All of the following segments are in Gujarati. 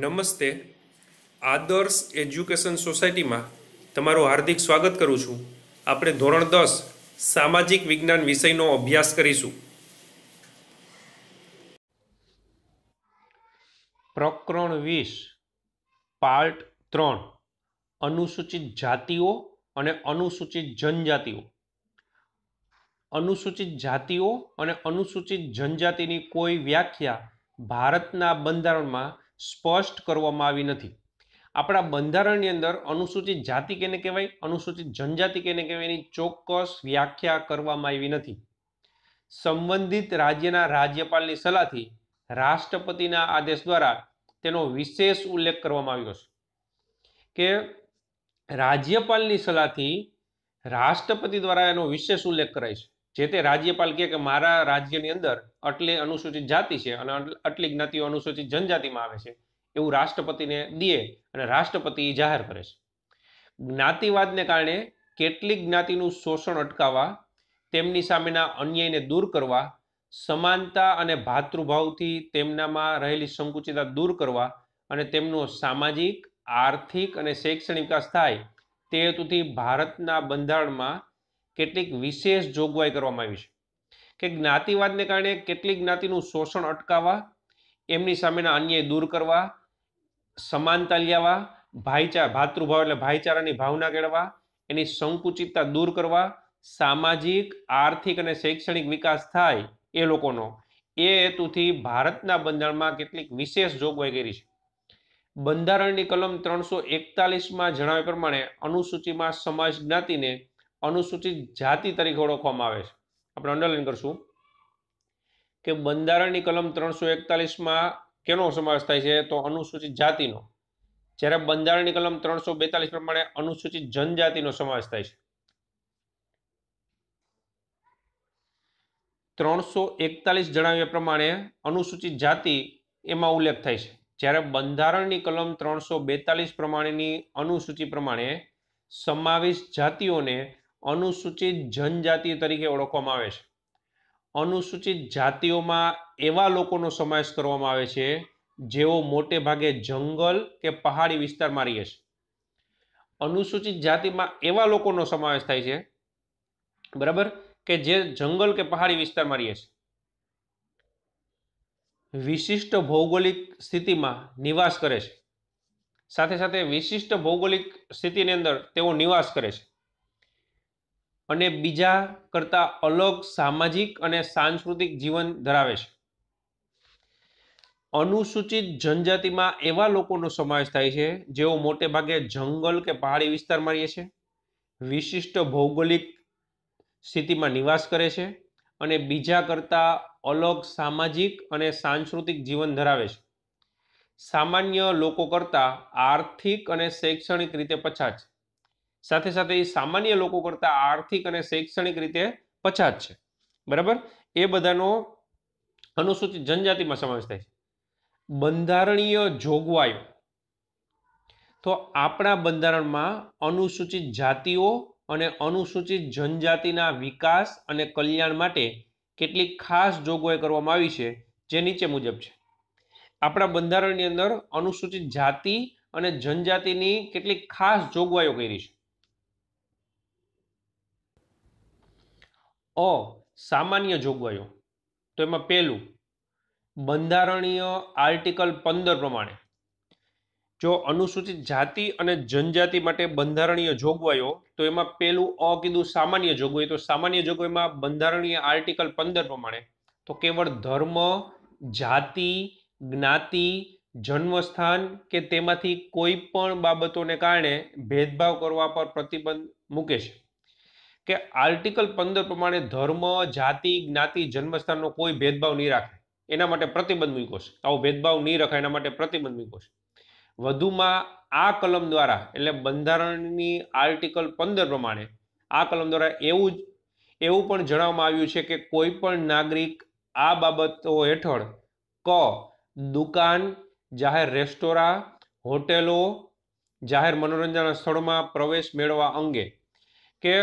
નમસ્તે આદર્શ એજ્યુકેશન સોસાયટીમાં તમારું હાર્દિક સ્વાગત કરું છું આપણે ધોરણ દસ સામાજિક વિજ્ઞાન વિષયનો અભ્યાસ કરીશું પ્રકરણ વીસ પાર્ટ ત્રણ અનુસૂચિત જાતિઓ અને અનુસૂચિત જનજાતિઓ અનુસૂચિત જાતિઓ અને અનુસૂચિત જનજાતિની કોઈ વ્યાખ્યા ભારતના બંધારણમાં સ્પષ્ટ કરવામાં આવી નથી આપણા બંધારણની અંદર અનુસૂચિત જાતિ કેને કહેવાય અનુસૂચિત જનજાતિ કેને કહેવાય એની ચોક્કસ વ્યાખ્યા કરવામાં આવી નથી સંબંધિત રાજ્યના રાજ્યપાલની સલાહથી રાષ્ટ્રપતિના આદેશ દ્વારા તેનો વિશેષ ઉલ્લેખ કરવામાં આવ્યો છે કે રાજ્યપાલની સલાહથી રાષ્ટ્રપતિ દ્વારા એનો વિશેષ ઉલ્લેખ કરાય છે જે તે રાજ્યપાલ કે મારા રાજ્યની અંદર આટલી અનુસૂચિત જાતિ છે અને આટલી જ્ઞાતિઓ અનુસૂચિત જનજાતિમાં આવે છે એવું રાષ્ટ્રપતિને દે અને રાષ્ટ્રપતિ જાહેર કરે છે જ્ઞાતિવાદને કારણે કેટલીક જ્ઞાતિનું શોષણ અટકાવવા તેમની સામેના અન્યાયને દૂર કરવા સમાનતા અને ભાતૃભાવથી તેમનામાં રહેલી સંકુચિતા દૂર કરવા અને તેમનો સામાજિક આર્થિક અને શૈક્ષણિક વિકાસ થાય તે હેતુથી ભારતના બંધારણમાં કેટલીક વિશેષ જોગવાઈ કરવામાં આવી છે કે જ્ઞાતિવાદને કારણે કેટલીક જ્ઞાતિનું શોષણ અટકાવવા એમની સામેના અન્યાય દૂર કરવા સમાનતા લ્યાવા ભાઈચાર ભાતૃભાવ એટલે ભાઈચારાની ભાવના કેળવા એની સંકુચિતતા દૂર કરવા સામાજિક આર્થિક અને શૈક્ષણિક વિકાસ થાય એ લોકોનો એ હેતુથી ભારતના બંધારણમાં કેટલીક વિશેષ જોગવાઈ કરી છે બંધારણની કલમ ત્રણસો એકતાલીસમાં જણાવ્યા પ્રમાણે અનુસૂચિમાં સમાજ જ્ઞાતિને અનુસૂચિત જાતિ તરીકે ઓળખવામાં આવે છે આપણે અંડરલાઈન કરશું કે બંધારણની કલમ ત્રણસો એકતાલીસમાં કેનો સમાવેશ થાય છે તો અનુસૂચિત જાતિનો જ્યારે બંધારણની કલમ ત્રણસો બેતાલીસ પ્રમાણે અનુસૂચિત જનજાતિનો સમાવેશ થાય છે ત્રણસો એકતાલીસ જણાવ્યા પ્રમાણે અનુસૂચિત જાતિ એમાં ઉલ્લેખ થાય છે જ્યારે બંધારણની કલમ ત્રણસો બેતાલીસ પ્રમાણેની અનુસૂચિ પ્રમાણે સમાવેશ જાતિઓને અનુસૂચિત જનજાતિ તરીકે ઓળખવામાં આવે છે અનુસૂચિત જાતિઓમાં એવા લોકોનો સમાવેશ કરવામાં આવે છે જેઓ મોટે ભાગે જંગલ કે પહાડી વિસ્તારમાં રહે છે અનુસૂચિત જાતિમાં એવા લોકોનો સમાવેશ થાય છે બરાબર કે જે જંગલ કે પહાડી વિસ્તારમાં રહે છે વિશિષ્ટ ભૌગોલિક સ્થિતિમાં નિવાસ કરે છે સાથે સાથે વિશિષ્ટ ભૌગોલિક સ્થિતિની અંદર તેઓ નિવાસ કરે છે અને બીજા કરતાં અલગ સામાજિક અને સાંસ્કૃતિક જીવન ધરાવે છે અનુસૂચિત જનજાતિમાં એવા લોકોનો સમાવેશ થાય છે જેઓ મોટે ભાગે જંગલ કે પહાડી વિસ્તારમાં રહે છે વિશિષ્ટ ભૌગોલિક સ્થિતિમાં નિવાસ કરે છે અને બીજા કરતાં અલગ સામાજિક અને સાંસ્કૃતિક જીવન ધરાવે છે સામાન્ય લોકો કરતાં આર્થિક અને શૈક્ષણિક રીતે પછાત છે સાથે સાથે એ સામાન્ય લોકો કરતાં આર્થિક અને શૈક્ષણિક રીતે પછાત છે બરાબર એ બધાનો અનુસૂચિત જનજાતિમાં સમાવેશ થાય છે બંધારણીય જોગવાઈઓ તો આપણા બંધારણમાં અનુસૂચિત જાતિઓ અને અનુસૂચિત જનજાતિના વિકાસ અને કલ્યાણ માટે કેટલીક ખાસ જોગવાઈ કરવામાં આવી છે જે નીચે મુજબ છે આપણા બંધારણની અંદર અનુસૂચિત જાતિ અને જનજાતિની કેટલીક ખાસ જોગવાઈઓ કરી છે અ સામાન્ય જોગવાઈઓ તો એમાં પહેલું બંધારણીય આર્ટિકલ પંદર પ્રમાણે જો અનુસૂચિત જાતિ અને જનજાતિ માટે બંધારણીય જોગવાઈઓ તો એમાં પહેલું અ કીધું સામાન્ય જોગવાઈ તો સામાન્ય જોગવાઈમાં બંધારણીય આર્ટિકલ પંદર પ્રમાણે તો કેવળ ધર્મ જાતિ જ્ઞાતિ જન્મસ્થાન કે તેમાંથી કોઈ પણ બાબતોને કારણે ભેદભાવ કરવા પર પ્રતિબંધ મૂકે છે કે આર્ટિકલ પંદર પ્રમાણે ધર્મ જાતિ જ્ઞાતિ જન્મસ્થાનનો કોઈ ભેદભાવ નહીં રાખે એના માટે પ્રતિબંધ મૂક્યો છે આવો ભેદભાવ નહીં રખાય એના માટે પ્રતિબંધ મૂક્યો છે વધુમાં આ કલમ દ્વારા એટલે બંધારણની આર્ટિકલ પંદર પ્રમાણે આ કલમ દ્વારા એવું જ એવું પણ જણાવવામાં આવ્યું છે કે કોઈ પણ નાગરિક આ બાબતો હેઠળ ક દુકાન જાહેર રેસ્ટોરાં હોટેલો જાહેર મનોરંજનના સ્થળોમાં પ્રવેશ મેળવવા અંગે કે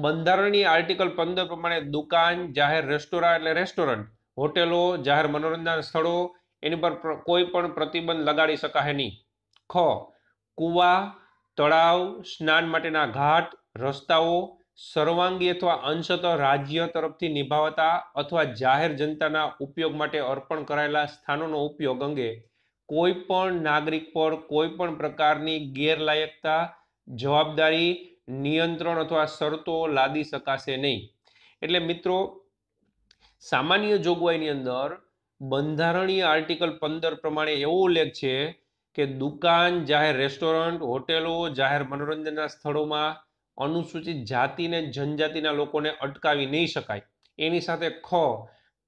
બંધારણની આર્ટિકલ પંદર પ્રમાણે દુકાન જાહેર રેસ્ટોરાં એટલે રેસ્ટોરન્ટ હોટેલો જાહેર મનોરંજન સ્થળો એની પર કોઈ પણ પ્રતિબંધ લગાડી શકાય નહીં ખ કૂવા તળાવ સ્નાન માટેના ઘાટ રસ્તાઓ સર્વાંગી અથવા અંશતઃ રાજ્ય તરફથી નિભાવતા અથવા જાહેર જનતાના ઉપયોગ માટે અર્પણ કરાયેલા સ્થાનોનો ઉપયોગ અંગે કોઈ પણ નાગરિક પર કોઈ પણ પ્રકારની ગેરલાયકતા જવાબદારી નિયંત્રણ અથવા શરતો લાદી શકાશે નહીં એટલે મિત્રો સામાન્ય જોગવાઈની અંદર બંધારણીય આર્ટિકલ પંદર પ્રમાણે એવો ઉલ્લેખ છે કે દુકાન જાહેર રેસ્ટોરન્ટ હોટેલો જાહેર મનોરંજનના સ્થળોમાં અનુસૂચિત જાતિને જનજાતિના લોકોને અટકાવી નહીં શકાય એની સાથે ખ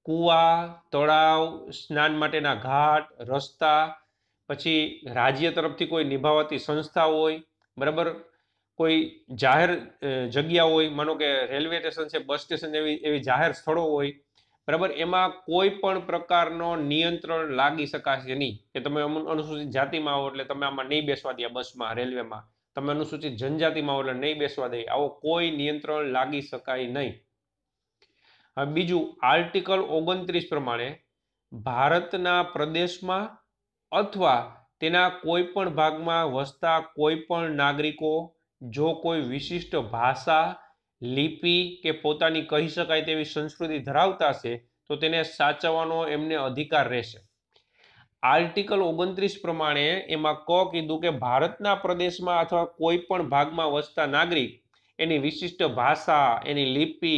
કૂવા તળાવ સ્નાન માટેના ઘાટ રસ્તા પછી રાજ્ય તરફથી કોઈ નિભાવતી સંસ્થા હોય બરાબર કોઈ જાહેર જગ્યા હોય માનો કે રેલવે સ્ટેશન છે બસ સ્ટેશન એવી એવી જાહેર સ્થળો હોય બરાબર એમાં કોઈ પણ પ્રકારનો નિયંત્રણ લાગી શકાશે નહીં કે તમે અનુસૂચિત જાતિમાં આવો એટલે તમે આમાં નહીં બેસવા દે બસમાં રેલવેમાં તમે અનુસૂચિત જનજાતિમાં આવો એટલે નહીં બેસવા દે આવો કોઈ નિયંત્રણ લાગી શકાય નહીં હવે બીજું આર્ટિકલ ઓગણત્રીસ પ્રમાણે ભારતના પ્રદેશમાં અથવા તેના કોઈ પણ ભાગમાં વસતા કોઈ પણ નાગરિકો જો કોઈ વિશિષ્ટ ભાષા લિપિ કે પોતાની કહી શકાય તેવી સંસ્કૃતિ ધરાવતા છે તો તેને સાચવવાનો એમને અધિકાર રહેશે આર્ટિકલ ઓગણત્રીસ પ્રમાણે એમાં ક કીધું કે ભારતના પ્રદેશમાં અથવા કોઈ પણ ભાગમાં વસતા નાગરિક એની વિશિષ્ટ ભાષા એની લિપિ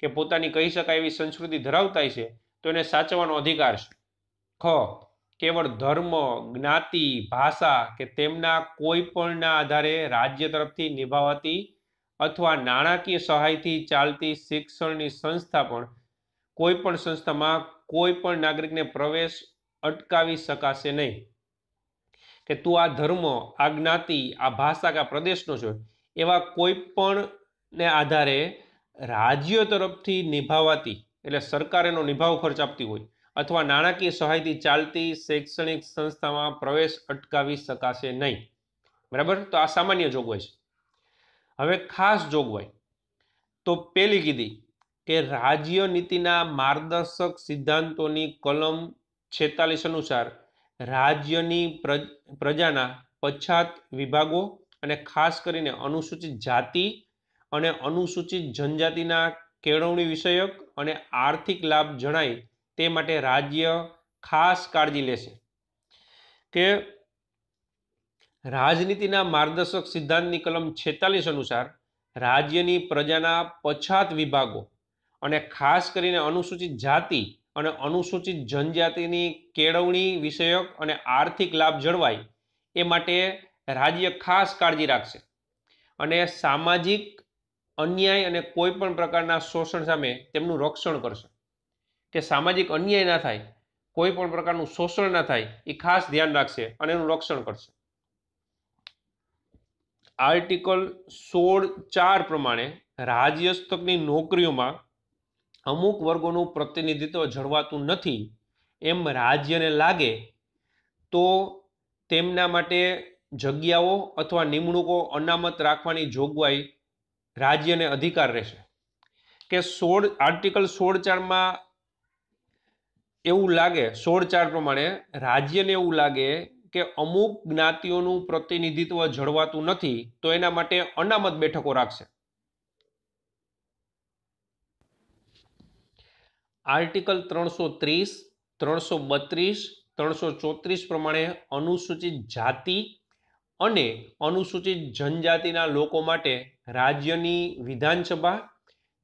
કે પોતાની કહી શકાય એવી સંસ્કૃતિ ધરાવતા છે તો એને સાચવવાનો અધિકાર છે ખ કેવળ ધર્મ જ્ઞાતિ ભાષા કે તેમના કોઈ પણના આધારે રાજ્ય તરફથી નિભાવતી અથવા નાણાકીય સહાયથી ચાલતી શિક્ષણની સંસ્થા પણ કોઈ પણ સંસ્થામાં કોઈ પણ નાગરિકને પ્રવેશ અટકાવી શકાશે નહીં કે તું આ ધર્મ આ જ્ઞાતિ આ ભાષા કે આ પ્રદેશનો છો એવા કોઈ પણને આધારે રાજ્ય તરફથી નિભાવાતી એટલે સરકાર એનો નિભાવ ખર્ચ આપતી હોય અથવા નાણાકીય સહાયથી ચાલતી શૈક્ષણિક સંસ્થામાં પ્રવેશ અટકાવી શકાશે નહીં બરાબર તો આ સામાન્ય જોગવાઈ છે હવે ખાસ જોગવાઈ તો પેલી કીધી કે રાજ્ય નીતિના માર્ગદર્શક સિદ્ધાંતોની કલમ છેતાલીસ અનુસાર રાજ્યની પ્રજાના પછાત વિભાગો અને ખાસ કરીને અનુસૂચિત જાતિ અને અનુસૂચિત જનજાતિના કેળવણી વિષયક અને આર્થિક લાભ જણાય તે માટે રાજ્ય ખાસ કાળજી લેશે કે રાજનીતિના માર્ગદર્શક સિદ્ધાંતની કલમ છેતાલીસ અનુસાર રાજ્યની પ્રજાના પછાત વિભાગો અને ખાસ કરીને અનુસૂચિત જાતિ અને અનુસૂચિત જનજાતિની કેળવણી વિષયક અને આર્થિક લાભ જળવાય એ માટે રાજ્ય ખાસ કાળજી રાખશે અને સામાજિક અન્યાય અને કોઈપણ પ્રકારના શોષણ સામે તેમનું રક્ષણ કરશે કે સામાજિક અન્યાય ના થાય કોઈ પણ પ્રકારનું શોષણ ના થાય એ ખાસ ધ્યાન રાખશે અને એનું રક્ષણ કરશે આર્ટિકલ સોળ ચાર પ્રમાણે રાજ્યસ્તકની નોકરીઓમાં અમુક વર્ગોનું પ્રતિનિધિત્વ જળવાતું નથી એમ રાજ્યને લાગે તો તેમના માટે જગ્યાઓ અથવા નિમણૂકો અનામત રાખવાની જોગવાઈ રાજ્યને અધિકાર રહેશે કે સોળ આર્ટિકલ સોળ ચારમાં એવું લાગે સોળ ચાર પ્રમાણે રાજ્યને એવું લાગે કે અમુક જ્ઞાતિઓનું પ્રતિનિધિત્વ જળવાતું નથી તો એના માટે અનામત બેઠકો રાખશે આર્ટિકલ ત્રણસો ત્રીસ ત્રણસો બત્રીસ ત્રણસો ચોત્રીસ પ્રમાણે અનુસૂચિત જાતિ અને અનુસૂચિત જનજાતિના લોકો માટે રાજ્યની વિધાનસભા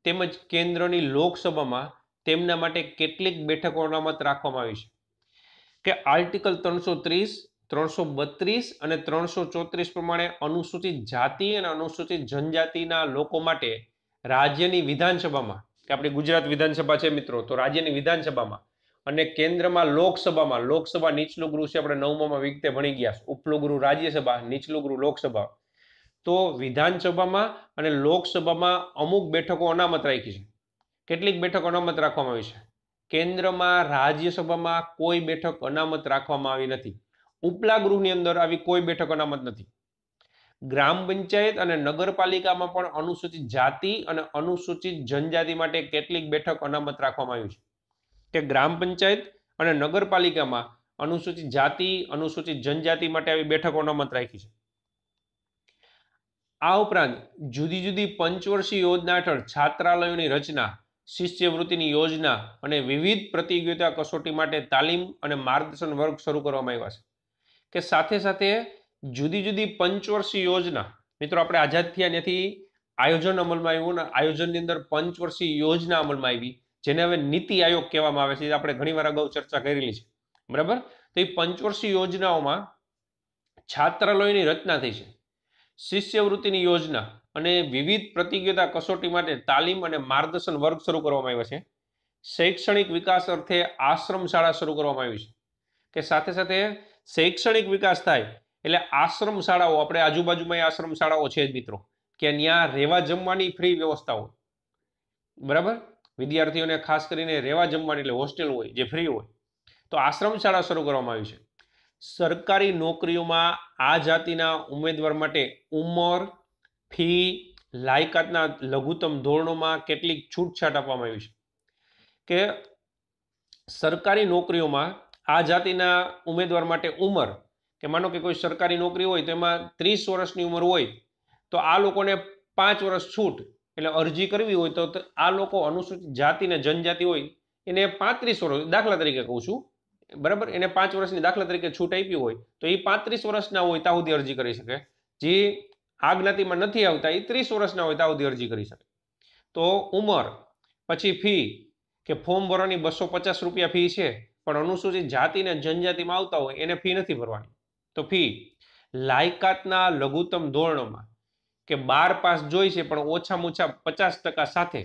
તેમજ કેન્દ્રની લોકસભામાં તેમના માટે કેટલીક બેઠકો અનામત રાખવામાં આવી છે કે આર્ટિકલ ત્રણસો ત્રીસ ત્રણસો બત્રીસ અને ત્રણસો ચોત્રીસ પ્રમાણે અનુસૂચિત જાતિ અને અનુસૂચિત જનજાતિના લોકો માટે રાજ્યની વિધાનસભામાં કે આપણી ગુજરાત વિધાનસભા છે મિત્રો તો રાજ્યની વિધાનસભામાં અને કેન્દ્રમાં લોકસભામાં લોકસભા નીચલું ગૃહ છે આપણે નવમામાં વિગતે ભણી ગયા ઉપલું ગૃહ રાજ્યસભા નીચલું ગૃહ લોકસભા તો વિધાનસભામાં અને લોકસભામાં અમુક બેઠકો અનામત રાખી છે કેટલીક બેઠક અનામત રાખવામાં આવી છે કેન્દ્રમાં રાજ્યસભામાં કોઈ બેઠક અનામત રાખવામાં આવી નથી ઉપલા ગૃહની અંદર આવી કોઈ બેઠક અનામત નથી ગ્રામ પંચાયત અને નગરપાલિકામાં પણ અનુસૂચિત જાતિ અને અનુસૂચિત જનજાતિ માટે કેટલીક બેઠક અનામત રાખવામાં આવી છે કે ગ્રામ પંચાયત અને નગરપાલિકામાં અનુસૂચિત જાતિ અનુસૂચિત જનજાતિ માટે આવી બેઠક અનામત રાખી છે આ ઉપરાંત જુદી જુદી પંચવર્ષીય યોજના હેઠળ છાત્રાલયોની રચના શિષ્યવૃત્તિની યોજના અને વિવિધ પ્રતિયોગિતા કસોટી માટે તાલીમ અને માર્ગદર્શન વર્ગ શરૂ કરવામાં આવ્યા છે કે સાથે સાથે જુદી જુદી પંચવર્ષીય યોજના મિત્રો આપણે આઝાદ થયા ત્યાંથી આયોજન અમલમાં આવ્યું અને આયોજનની અંદર પંચવર્ષીય યોજના અમલમાં આવી જેને હવે નીતિ આયોગ કહેવામાં આવે છે જે આપણે ઘણીવાર અગાઉ ચર્ચા કરેલી છે બરાબર તો એ પંચવર્ષીય યોજનાઓમાં છાત્રાલયની રચના થઈ છે શિષ્યવૃત્તિની યોજના અને વિવિધ પ્રતિયોગિતા કસોટી માટે તાલીમ અને માર્ગદર્શન વર્ગ શરૂ કરવામાં આવ્યા છે શૈક્ષણિક વિકાસ અર્થે આશ્રમ શાળા શરૂ કરવામાં આવી છે કે સાથે સાથે શૈક્ષણિક વિકાસ થાય એટલે આશ્રમ શાળાઓ આપણે આજુબાજુમાં આશ્રમ શાળાઓ છે જ મિત્રો કે ત્યાં રહેવા જમવાની ફ્રી વ્યવસ્થાઓ બરાબર વિદ્યાર્થીઓને ખાસ કરીને રહેવા જમવાની એટલે હોસ્ટેલ હોય જે ફ્રી હોય તો આશ્રમ શાળા શરૂ કરવામાં આવી છે સરકારી નોકરીઓમાં આ જાતિના ઉમેદવાર માટે ઉંમર ફી લાયકાતના લઘુત્તમ ધોરણોમાં કેટલીક છૂટછાટ આપવામાં આવી છે કે સરકારી નોકરીઓમાં આ જાતિના ઉમેદવાર માટે ઉંમર કે માનો કે કોઈ સરકારી નોકરી હોય તેમાં ત્રીસ વર્ષની ઉંમર હોય તો આ લોકોને પાંચ વર્ષ છૂટ એટલે અરજી કરવી હોય તો આ લોકો અનુસૂચિત જાતિને જનજાતિ હોય એને પાંત્રીસ વર્ષ દાખલા તરીકે કહું છું બરાબર એને પાંચ વર્ષની દાખલા તરીકે છૂટ આપી હોય તો એ પાંત્રીસ વર્ષના હોય ત્યાં સુધી અરજી કરી શકે જે આ જ્ઞાતિમાં નથી આવતા એ ત્રીસ વર્ષના હોય ત્યાં સુધી અરજી કરી શકે તો ઉંમર પછી ફી કે ફોર્મ ભરવાની બસો પચાસ રૂપિયા ફી છે પણ અનુસૂચિત જાતિને જનજાતિમાં આવતા હોય એને ફી નથી ભરવાની તો ફી લાયકાતના લઘુત્તમ ધોરણોમાં કે બાર પાસ જોઈ છે પણ ઓછામાં ઓછા પચાસ ટકા સાથે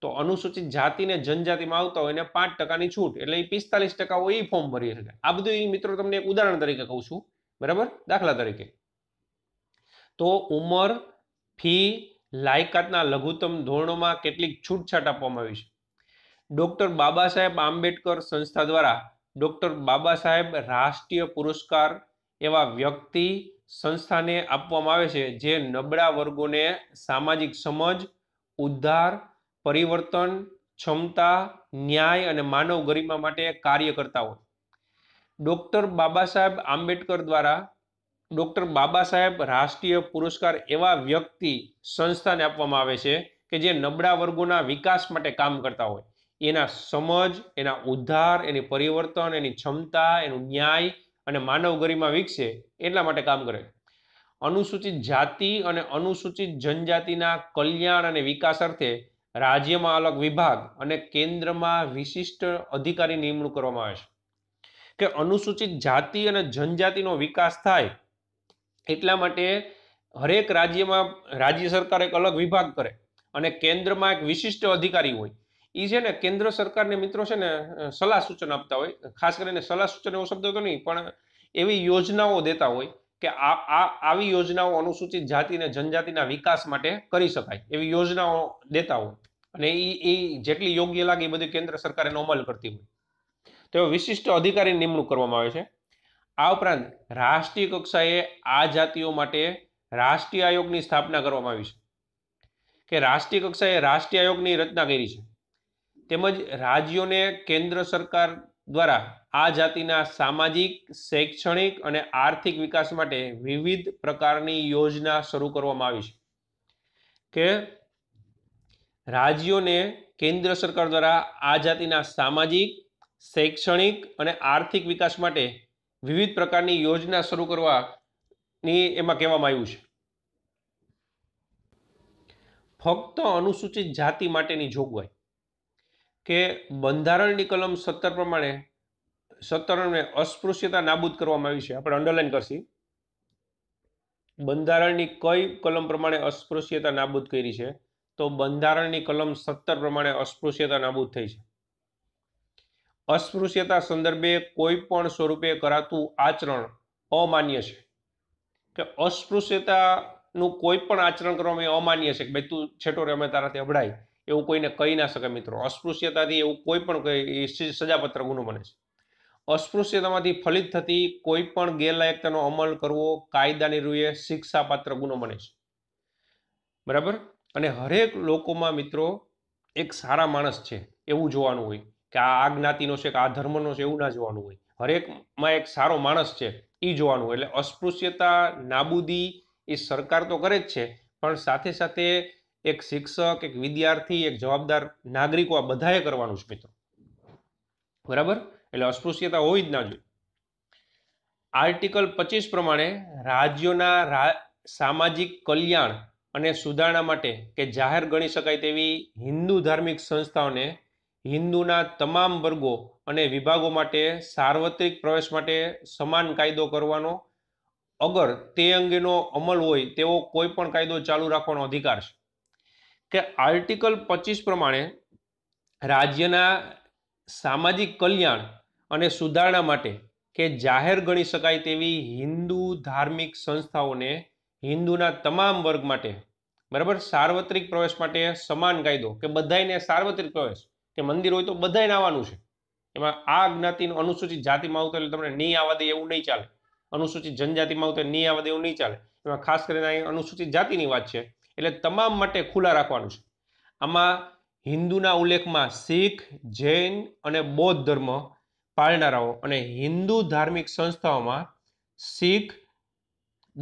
તો અનુસૂચિત જાતિને જનજાતિમાં આવતા હોય એને પાંચ ટકાની છૂટ એટલે એ પિસ્તાલીસ ટકા હોય એ ફોર્મ ભરી શકે આ બધું મિત્રો તમને એક ઉદાહરણ તરીકે કહું છું બરાબર દાખલા તરીકે તો ઉંમર ફી લાયકાતના લઘુત્તમ ધોરણોમાં કેટલીક છૂટછાટ આપવામાં આવી છે ડૉક્ટર બાબા સાહેબ આંબેડકર સંસ્થા દ્વારા ડૉક્ટર બાબા સાહેબ રાષ્ટ્રીય પુરસ્કાર એવા વ્યક્તિ સંસ્થાને આપવામાં આવે છે જે નબળા વર્ગોને સામાજિક સમજ ઉદ્ધાર પરિવર્તન ક્ષમતા ન્યાય અને માનવ ગરિમા માટે કાર્ય કરતા હોય ડૉક્ટર બાબા સાહેબ આંબેડકર દ્વારા ડૉક્ટર બાબા સાહેબ રાષ્ટ્રીય પુરસ્કાર એવા વ્યક્તિ સંસ્થાને આપવામાં આવે છે કે જે નબળા વર્ગોના વિકાસ માટે કામ કરતા હોય એના સમજ એના ઉદ્ધાર એની પરિવર્તન એની ક્ષમતા એનું ન્યાય અને માનવ ગરિમા વિકસે એટલા માટે કામ કરે અનુસૂચિત જાતિ અને અનુસૂચિત જનજાતિના કલ્યાણ અને વિકાસ અર્થે રાજ્યમાં અલગ વિભાગ અને કેન્દ્રમાં વિશિષ્ટ અધિકારી નિમણૂક કરવામાં આવે છે કે અનુસૂચિત જાતિ અને જનજાતિનો વિકાસ થાય એટલા માટે હરેક રાજ્યમાં રાજ્ય સરકાર એક અલગ વિભાગ કરે અને કેન્દ્રમાં એક વિશિષ્ટ અધિકારી હોય એ છે ને કેન્દ્ર સરકારને મિત્રો છે ને સલાહ સૂચન આપતા હોય ખાસ કરીને સલાહ સૂચન એવો શબ્દ તો નહીં પણ એવી યોજનાઓ દેતા હોય કે આ આ આવી યોજનાઓ અનુસૂચિત જાતિ અને જનજાતિના વિકાસ માટે કરી શકાય એવી યોજનાઓ દેતા હોય અને એ એ જેટલી યોગ્ય લાગે એ બધી કેન્દ્ર સરકાર અમલ કરતી હોય તો વિશિષ્ટ અધિકારીની નિમણૂક કરવામાં આવે છે આ ઉપરાંત રાષ્ટ્રીય કક્ષાએ આ જાતિઓ માટે રાષ્ટ્રીય આયોગની સ્થાપના કરવામાં આવી છે કે રાષ્ટ્રીય કક્ષાએ રાષ્ટ્રીય આયોગની રચના કરી છે તેમજ રાજ્યોને કેન્દ્ર સરકાર દ્વારા આ જાતિના સામાજિક શૈક્ષણિક અને આર્થિક વિકાસ માટે વિવિધ પ્રકારની યોજના શરૂ કરવામાં આવી છે કે રાજ્યોને કેન્દ્ર સરકાર દ્વારા આ જાતિના સામાજિક શૈક્ષણિક અને આર્થિક વિકાસ માટે વિવિધ પ્રકારની યોજના શરૂ કરવાની એમાં કહેવામાં આવ્યું છે ફક્ત અનુસૂચિત જાતિ માટેની જોગવાઈ કે બંધારણની કલમ સત્તર પ્રમાણે સત્તરને અસ્પૃશ્યતા નાબૂદ કરવામાં આવી છે આપણે અંડરલાઈન કરશી બંધારણની કઈ કલમ પ્રમાણે અસ્પૃશ્યતા નાબૂદ કરી છે તો બંધારણની કલમ સત્તર પ્રમાણે અસ્પૃશ્યતા નાબૂદ થઈ છે અસ્પૃશ્યતા સંદર્ભે કોઈ પણ સ્વરૂપે કરાતું આચરણ અમાન્ય છે કે અસ્પૃશ્યતાનું કોઈ પણ આચરણ કરવામાં અમાન્ય છે કે ભાઈ તું છેટો રે અમે તારાથી અભડાય એવું કોઈને કહી ના શકે મિત્રો અસ્પૃશ્યતાથી એવું કોઈ પણ સજાપત્ર ગુનો બને છે અસ્પૃશ્યતામાંથી ફલિત થતી કોઈ પણ ગેરલાયકતાનો અમલ કરવો કાયદાની રૂએ શિક્ષાપાત્ર ગુનો બને છે બરાબર અને હરેક લોકોમાં મિત્રો એક સારા માણસ છે એવું જોવાનું હોય કે આ આ જ્ઞાતિનો છે કે આ ધર્મનો છે એવું ના જોવાનું હોય હરેકમાં એક સારો માણસ છે એ જોવાનું એટલે અસ્પૃશ્યતા નાબૂદી એ સરકાર તો કરે જ છે પણ સાથે સાથે એક શિક્ષક એક વિદ્યાર્થી એક જવાબદાર નાગરિકો આ બધાએ કરવાનું છે મિત્રો બરાબર એટલે અસ્પૃશ્યતા હોવી જ ના જોઈએ આર્ટિકલ પચીસ પ્રમાણે રાજ્યોના સામાજિક કલ્યાણ અને સુધારણા માટે કે જાહેર ગણી શકાય તેવી હિન્દુ ધાર્મિક સંસ્થાઓને હિન્દુના તમામ વર્ગો અને વિભાગો માટે સાર્વત્રિક પ્રવેશ માટે સમાન કાયદો કરવાનો અગર તે અંગેનો અમલ હોય તેવો કોઈ પણ કાયદો ચાલુ રાખવાનો અધિકાર છે કે આર્ટિકલ પચીસ પ્રમાણે રાજ્યના સામાજિક કલ્યાણ અને સુધારણા માટે કે જાહેર ગણી શકાય તેવી હિન્દુ ધાર્મિક સંસ્થાઓને હિન્દુના તમામ વર્ગ માટે બરાબર સાર્વત્રિક પ્રવેશ માટે સમાન કાયદો કે બધાને સાર્વત્રિક પ્રવેશ કે મંદિર હોય તો બધાને આવવાનું છે એમાં આ જ્ઞાતિનું અનુસૂચિત જાતિમાં આવતો એટલે તમને નહીં આવવા દે એવું નહીં ચાલે અનુસૂચિત જનજાતિમાં આવતો નહીં આવવા દે એવું નહીં ચાલે એમાં ખાસ કરીને અહીં અનુસૂચિત જાતિની વાત છે એટલે તમામ માટે ખુલ્લા રાખવાનું છે આમાં હિન્દુના ઉલ્લેખમાં શીખ જૈન અને બૌદ્ધ ધર્મ પાળનારાઓ અને હિન્દુ ધાર્મિક સંસ્થાઓમાં શીખ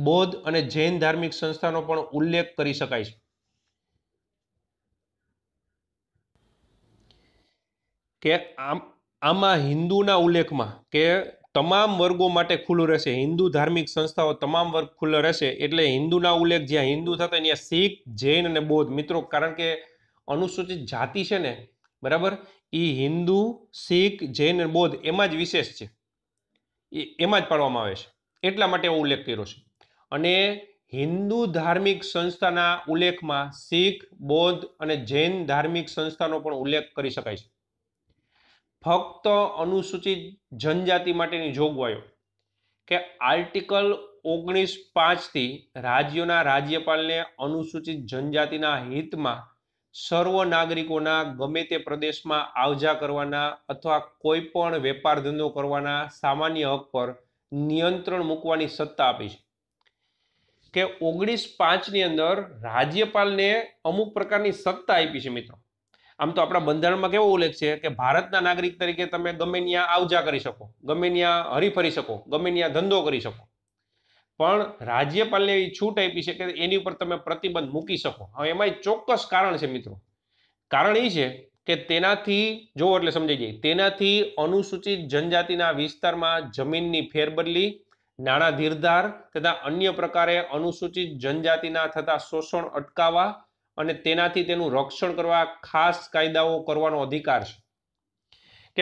બૌદ્ધ અને જૈન ધાર્મિક સંસ્થાનો પણ ઉલ્લેખ કરી શકાય છે કે આમ આમાં હિન્દુના ઉલ્લેખમાં કે તમામ વર્ગો માટે ખુલ્લું રહેશે હિન્દુ ધાર્મિક સંસ્થાઓ તમામ વર્ગ ખુલ્લો રહેશે એટલે હિન્દુના ઉલ્લેખ જ્યાં હિન્દુ થતા ત્યાં શીખ જૈન અને બૌદ્ધ મિત્રો કારણ કે અનુસૂચિત જાતિ છે ને બરાબર એ હિન્દુ શીખ જૈન અને બૌદ્ધ એમાં જ વિશેષ છે એમાં જ પાડવામાં આવે છે એટલા માટે હું ઉલ્લેખ કર્યો છે અને હિન્દુ ધાર્મિક સંસ્થાના ઉલ્લેખમાં શીખ બૌદ્ધ અને જૈન ધાર્મિક સંસ્થાનો પણ ઉલ્લેખ કરી શકાય છે ફક્ત અનુસૂચિત જનજાતિ માટેની જોગવાઈઓ કે આર્ટિકલ ઓગણીસ પાંચથી રાજ્યોના રાજ્યપાલને અનુસૂચિત જનજાતિના હિતમાં સર્વ નાગરિકોના ગમે તે પ્રદેશમાં આવજા કરવાના અથવા કોઈ પણ વેપાર ધંધો કરવાના સામાન્ય હક પર નિયંત્રણ મૂકવાની સત્તા આપી છે કે ઓગણીસ પાંચની અંદર રાજ્યપાલને અમુક પ્રકારની સત્તા આપી છે મિત્રો આમ તો આપણા બંધારણમાં કેવો ઉલ્લેખ છે કે ભારતના નાગરિક તરીકે તમે ગમે ત્યાં આવજા કરી શકો ગમે ત્યાં હરીફરી શકો ગમે ત્યાં ધંધો કરી શકો પણ રાજ્યપાલને એવી છૂટ આપી છે કે એની ઉપર તમે પ્રતિબંધ મૂકી શકો હવે એમાં ચોક્કસ કારણ છે મિત્રો કારણ એ છે કે તેનાથી જો એટલે સમજાઈ જાય તેનાથી અનુસૂચિત જનજાતિના વિસ્તારમાં જમીનની ફેરબદલી નાણાં ધીરધાર તથા અન્ય પ્રકારે અનુસૂચિત જનજાતિના થતા શોષણ અટકાવવા અને તેનાથી તેનું રક્ષણ કરવા ખાસ કાયદાઓ કરવાનો અધિકાર છે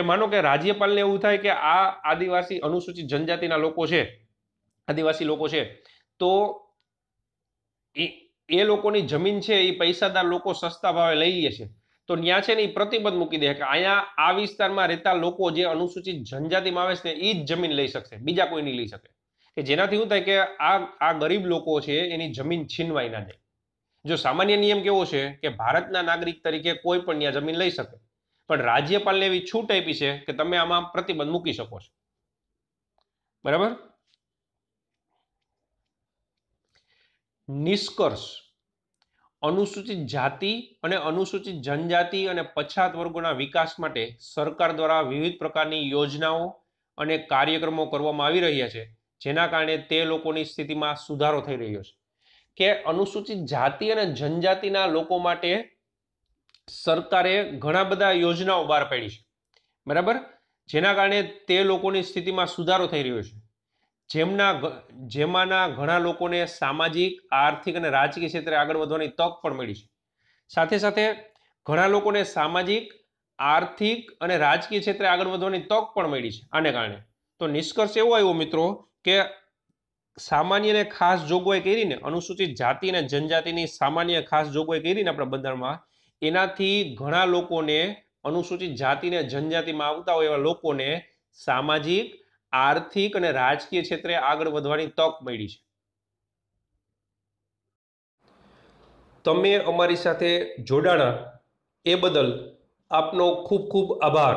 કે માનો કે રાજ્યપાલને એવું થાય કે આ આદિવાસી અનુસૂચિત જનજાતિના લોકો છે આદિવાસી લોકો છે તો એ એ લોકોની જમીન છે એ પૈસાદાર લોકો સસ્તા ભાવે લઈએ છે તો ન્યા છે ને એ પ્રતિબંધ મૂકી દે કે અહીંયા આ વિસ્તારમાં રહેતા લોકો જે અનુસૂચિત જનજાતિમાં આવે છે ને એ જ જમીન લઈ શકશે બીજા કોઈ નહીં લઈ શકે કે જેનાથી શું થાય કે આ આ ગરીબ લોકો છે એની જમીન છીનવાઈ ના જાય જો સામાન્ય નિયમ કેવો છે કે ભારતના નાગરિક તરીકે કોઈ પણ ત્યાં જમીન લઈ શકે પણ રાજ્યપાલને એવી છૂટ આપી છે કે તમે આમાં પ્રતિબંધ મૂકી શકો છો બરાબર નિષ્કર્ષ અનુસૂચિત જાતિ અને અનુસૂચિત જનજાતિ અને પછાત વર્ગોના વિકાસ માટે સરકાર દ્વારા વિવિધ પ્રકારની યોજનાઓ અને કાર્યક્રમો કરવામાં આવી રહ્યા છે જેના કારણે તે લોકોની સ્થિતિમાં સુધારો થઈ રહ્યો છે કે અનુસૂચિત જાતિ અને જનજાતિના લોકો માટે સરકારે ઘણા બધા યોજનાઓ બહાર પાડી છે બરાબર જેના કારણે તે લોકોની સ્થિતિમાં સુધારો થઈ રહ્યો છે જેમના જેમાંના ઘણા લોકોને સામાજિક આર્થિક અને રાજકીય ક્ષેત્રે આગળ વધવાની તક પણ મળી છે સાથે સાથે ઘણા લોકોને સામાજિક આર્થિક અને રાજકીય ક્ષેત્રે આગળ વધવાની તક પણ મળી છે આને કારણે તો નિષ્કર્ષ એવો આવ્યો મિત્રો કે સામાન્ય અને ખાસ જોગવાઈ કરીને અનુસૂચિત જાતિ અને જનજાતિની સામાન્ય ખાસ જોગવાઈ કરીને આપણા બંધારણમાં એનાથી ઘણા લોકોને અનુસૂચિત જાતિ અને જનજાતિમાં આવતા હોય એવા લોકોને સામાજિક આર્થિક અને રાજકીય ક્ષેત્રે આગળ વધવાની તક મળી છે તમે અમારી સાથે જોડાણા એ બદલ આપનો ખૂબ ખૂબ આભાર